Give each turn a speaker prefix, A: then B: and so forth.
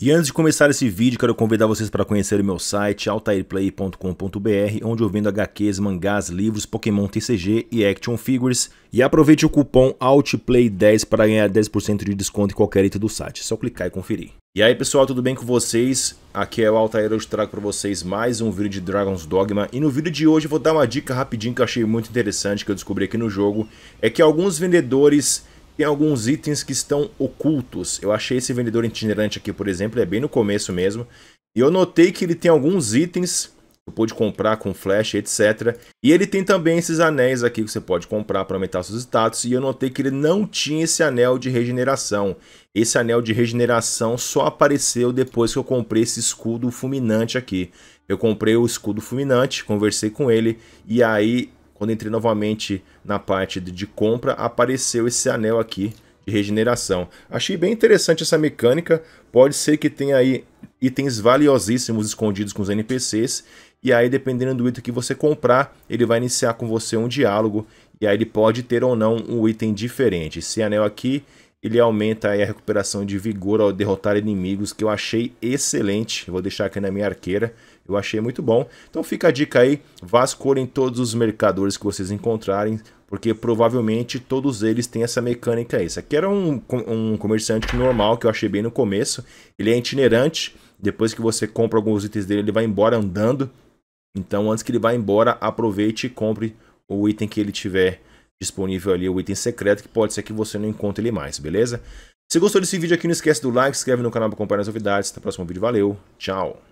A: E antes de começar esse vídeo, quero convidar vocês para conhecer o meu site altairplay.com.br, onde eu vendo HQs, mangás, livros, Pokémon TCG e Action Figures. E aproveite o cupom ALTPLAY10 para ganhar 10% de desconto em qualquer item do site. É só clicar e conferir. E aí pessoal, tudo bem com vocês? Aqui é o Altair, hoje trago para vocês mais um vídeo de Dragon's Dogma. E no vídeo de hoje eu vou dar uma dica rapidinho que eu achei muito interessante, que eu descobri aqui no jogo. É que alguns vendedores tem alguns itens que estão ocultos. Eu achei esse vendedor itinerante aqui, por exemplo, é bem no começo mesmo. E eu notei que ele tem alguns itens que eu pude comprar com flash, etc. E ele tem também esses anéis aqui que você pode comprar para aumentar seus status. E eu notei que ele não tinha esse anel de regeneração. Esse anel de regeneração só apareceu depois que eu comprei esse escudo fulminante aqui. Eu comprei o escudo fulminante, conversei com ele e aí quando entrei novamente na parte de compra, apareceu esse anel aqui de regeneração. Achei bem interessante essa mecânica. Pode ser que tenha aí itens valiosíssimos escondidos com os NPCs. E aí, dependendo do item que você comprar, ele vai iniciar com você um diálogo. E aí ele pode ter ou não um item diferente. Esse anel aqui ele aumenta a recuperação de vigor ao derrotar inimigos, que eu achei excelente. vou deixar aqui na minha arqueira, eu achei muito bom. Então fica a dica aí, vasculhem todos os mercadores que vocês encontrarem, porque provavelmente todos eles têm essa mecânica aí. Esse aqui era um, um comerciante normal, que eu achei bem no começo. Ele é itinerante, depois que você compra alguns itens dele, ele vai embora andando. Então antes que ele vá embora, aproveite e compre o item que ele tiver disponível ali o item secreto, que pode ser que você não encontre ele mais, beleza? Se gostou desse vídeo aqui, não esquece do like, se inscreve no canal para acompanhar as novidades. Até o próximo vídeo, valeu, tchau!